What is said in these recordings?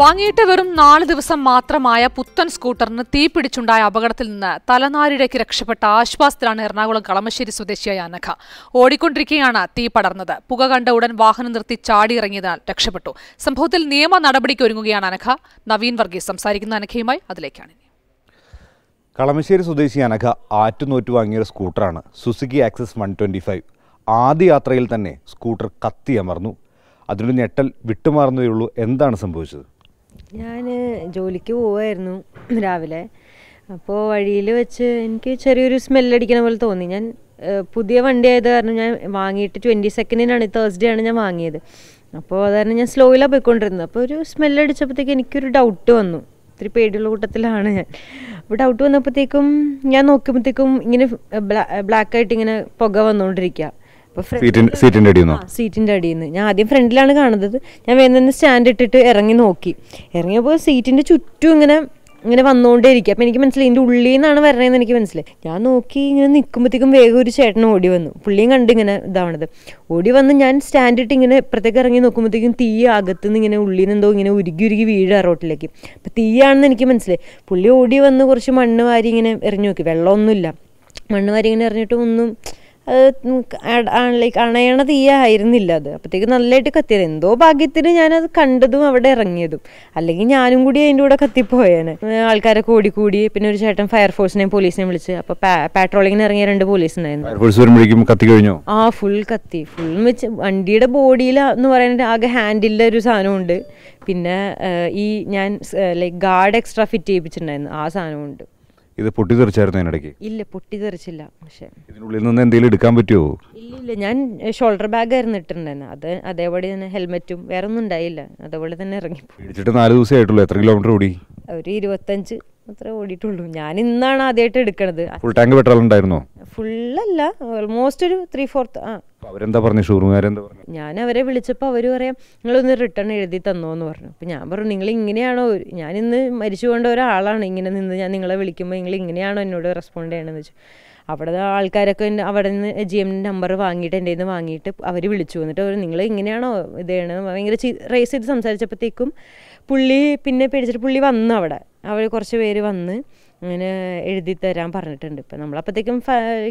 വാങ്ങിയിട്ട് വെറും നാല് ദിവസം മാത്രമായ പുത്തൻ സ്കൂട്ടറിന് തീപിടിച്ചുണ്ടായ അപകടത്തിൽ നിന്ന് തലനാരിഴയ്ക്ക് രക്ഷപ്പെട്ട ആശ്വാസത്തിലാണ് എറണാകുളം കളമശ്ശേരി സ്വദേശിയായ അനഘ ഓടിക്കൊണ്ടിരിക്കുകയാണ് തീ പടർന്നത് പുക കണ്ട ഉടൻ വാഹനം നിർത്തി ചാടിയിറങ്ങിയതിനാൽ രക്ഷപ്പെട്ടു സംഭവത്തിൽ നിയമ നടപടിക്ക് ഒരുങ്ങുകയാണ് അനഘ നവീൻ വർഗീസ് സംസാരിക്കുന്ന അനഘയുമായി അതിലേക്കാണ് കളമശ്ശേരി സ്വദേശി അനഘ ആറ്റുനോറ്റു വാങ്ങിയ സ്കൂട്ടറാണ് Suzuki Access one twenty five ആദ്യ യാത്രയിൽ തന്നെ സ്കൂട്ടർ കത്തിയമർന്നു അതിനൊരു ഞെട്ടൽ വിട്ടുമാറുന്നതേ ഉള്ളൂ എന്താണ് സംഭവിച്ചത് ഞാൻ ജോലിക്ക് പോവുമായിരുന്നു രാവിലെ അപ്പോൾ വഴിയിൽ വെച്ച് എനിക്ക് ചെറിയൊരു സ്മെല്ലടിക്കണ പോലെ തോന്നി ഞാൻ പുതിയ വണ്ടി ആയത് കാരണം ഞാൻ വാങ്ങിയിട്ട് ട്വൻറ്റി സെക്കൻഡിനാണ് തേഴ്സ്ഡേ ആണ് ഞാൻ വാങ്ങിയത് അപ്പോൾ അതായത് ഞാൻ സ്ലോയിലാണ് പോയിക്കൊണ്ടിരുന്നത് അപ്പോൾ ഒരു സ്മെല്ലടിച്ചപ്പോഴത്തേക്ക് എനിക്കൊരു ഡൗട്ട് വന്നു ഒത്തിരി പേടിയുള്ള കൂട്ടത്തിലാണ് ഞാൻ അപ്പോൾ ഡൗട്ട് വന്നപ്പോഴത്തേക്കും ഞാൻ നോക്കുമ്പോഴത്തേക്കും ഇങ്ങനെ ബ്ലാ ബ്ലാക്കായിട്ട് ഇങ്ങനെ പുക വന്നുകൊണ്ടിരിക്കുക സീറ്റിന്റെ അടിയിൽ സീറ്റിന്റെ അടിയിൽ നിന്ന് ഞാൻ ആദ്യം ഫ്രണ്ടിലാണ് കാണുന്നത് ഞാൻ വേഗം തന്നെ സ്റ്റാൻഡ് ഇട്ടിട്ട് ഇറങ്ങി നോക്കി ഇറങ്ങിയപ്പോൾ സീറ്റിന്റെ ചുറ്റും ഇങ്ങനെ ഇങ്ങനെ വന്നുകൊണ്ടേ ഇരിക്കും അപ്പം എനിക്ക് മനസ്സിലായി ഇതിൻ്റെ ഉള്ളിൽ നിന്നാണ് വരണതെന്ന് എനിക്ക് മനസ്സിലായി ഞാൻ നോക്കി ഇങ്ങനെ നിൽക്കുമ്പോഴത്തേക്കും വേഗം ഒരു ചേട്ടൻ ഓടി വന്നു പുള്ളിയും കണ്ട് ഇങ്ങനെ ഇതാവണത് ഓടി വന്ന് ഞാൻ സ്റ്റാൻഡ് ഇട്ട് ഇങ്ങനെ ഇപ്പുറത്തേക്ക് ഇറങ്ങി നോക്കുമ്പോഴത്തേക്കും തീ അകത്ത് നിന്ന് ഇങ്ങനെ ഉള്ളിൽ നിന്നെന്തോ എന്തോ ഇങ്ങനെ ഉരുകി ഉരുകി വീഴുക റോട്ടിലേക്ക് അപ്പം തീയാണെന്ന് എനിക്ക് മനസ്സിലായി പുള്ളി ഓടി വന്ന് കുറച്ച് മണ്ണ് വാരി ഇങ്ങനെ എറിഞ്ഞു നോക്കി വെള്ളമൊന്നുമില്ല മണ്ണ് വാരി ഇങ്ങനെ എറിഞ്ഞിട്ട് ഒന്നും ലൈക്ക് അണയണ തീയായിരുന്നില്ല അത് അപ്പോഴത്തേക്ക് നല്ലതായിട്ട് കത്തിയത് എന്തോ ഭാഗ്യത്തിന് ഞാനത് കണ്ടതും അവിടെ ഇറങ്ങിയതും അല്ലെങ്കിൽ ഞാനും കൂടി അതിൻ്റെ കൂടെ കത്തിപ്പോയേനെ ആൾക്കാരൊക്കെ ഓടിക്കൂടി പിന്നെ ഒരു ചേട്ടൻ ഫയർഫോഴ്സിനെയും പോലീസിനെയും വിളിച്ച് അപ്പോൾ പാട്രോളിങ്ങിന് ഇറങ്ങിയ രണ്ട് പോലീസ് ഉണ്ടായിരുന്നു കത്തി കഴിഞ്ഞോ ആ ഫുൾ കത്തി ഫുൾ വെച്ച് വണ്ടിയുടെ ബോഡിയിൽ എന്ന് പറയുന്നത് ആകെ ഹാൻഡിലെ ഒരു സാധനമുണ്ട് പിന്നെ ഈ ഞാൻ ലൈക്ക് ഗാർഡ് എക്സ്ട്രാ ഫിറ്റ് ചെയ്യിപ്പിച്ചിട്ടുണ്ടായിരുന്നു ആ സാധനമുണ്ട് ഇത് പൊട്ടിത്തെറിച്ചായിരുന്നു അതിനിടയ്ക്ക് ഇല്ല പൊട്ടിത്തെറിച്ചില്ല പക്ഷേ ഇതിനുള്ളിൽ നിന്ന് എന്തെങ്കിലും എടുക്കാൻ പറ്റുമോ ഇല്ല ഇല്ല ഞാൻ ഷോൾഡർ ബാഗ് ആയിരുന്നു ഇട്ടിട്ടുണ്ടായിരുന്നു അത് അതേപോലെ തന്നെ ഹെൽമെറ്റും വേറെ ഒന്നും ഉണ്ടായില്ല അതേപോലെ തന്നെ ഇറങ്ങി ഇടിച്ചിട്ട് നാല് ദിവസമേ ആയിട്ടുള്ളൂ എത്ര കിലോമീറ്റർ ഓടി ഒരു ഇരുപത്തഞ്ച് അത്ര ഓടിയിട്ടുള്ളൂ ഞാൻ ഇന്നാണ് ആദ്യമായിട്ട് എടുക്കണത് ഫുൾ ടാങ്ക് പെട്രോൾ ഉണ്ടായിരുന്നോ ഫുള്ളല്ല ഓൾമോസ്റ്റ് ഒരു ത്രീ ഫോർത്ത് ആ പറഞ്ഞു പറഞ്ഞു ഞാൻ അവരെ വിളിച്ചപ്പോൾ അവർ പറയാം നിങ്ങളൊന്ന് റിട്ടേൺ എഴുതി തന്നോ എന്ന് പറഞ്ഞു അപ്പം ഞാൻ പറഞ്ഞു നിങ്ങൾ ഇങ്ങനെയാണോ ഞാൻ ഇന്ന് മരിച്ചു കൊണ്ട ഒരാളാണ് ഇങ്ങനെ നിന്ന് ഞാൻ നിങ്ങളെ വിളിക്കുമ്പോൾ നിങ്ങൾ ഇങ്ങനെയാണോ എന്നോട് റെസ്പോണ്ട് ചെയ്യണമെന്ന് വെച്ചു അവിടെ ആൾക്കാരൊക്കെ അവിടെ നിന്ന് ജി എം നമ്പർ വാങ്ങിയിട്ട് എൻ്റെ നിന്ന് വാങ്ങിയിട്ട് അവർ വിളിച്ചു വന്നിട്ട് അവർ നിങ്ങൾ ഇങ്ങനെയാണോ ഇതാണ് ചെയ്യണമെന്ന് ഭയങ്കര റേസ് ചെയ്ത് സംസാരിച്ചപ്പോഴത്തേക്കും പുള്ളി പിന്നെ പേടിച്ചിട്ട് പുള്ളി വന്നു അവിടെ അവർ കുറച്ച് പേര് വന്ന് അങ്ങനെ എഴുതി തരാൻ പറഞ്ഞിട്ടുണ്ട് ഇപ്പം നമ്മളപ്പോഴത്തേക്കും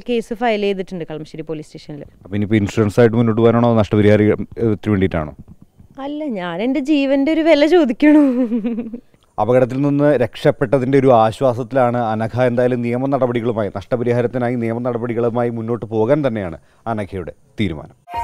കേസ് ഫയൽ ചെയ്തിട്ടുണ്ട് കളമശ്ശേരി പോലീസ് സ്റ്റേഷനിൽ അപ്പോൾ ഇനിയിപ്പോൾ ഇൻഷുറൻസ് ആയിട്ട് മുന്നോട്ട് പോകാനാണോ നഷ്ടപരിഹാരത്തിന് വേണ്ടിയിട്ടാണോ അല്ല ഞാൻ എൻ്റെ ജീവൻ്റെ ഒരു വില ചോദിക്കണു അപകടത്തിൽ നിന്ന് രക്ഷപ്പെട്ടതിൻ്റെ ഒരു ആശ്വാസത്തിലാണ് അനഘ എന്തായാലും നിയമ നടപടികളുമായി നഷ്ടപരിഹാരത്തിനായി നിയമ നടപടികളുമായി മുന്നോട്ട് പോകാൻ തന്നെയാണ് അനഘയുടെ തീരുമാനം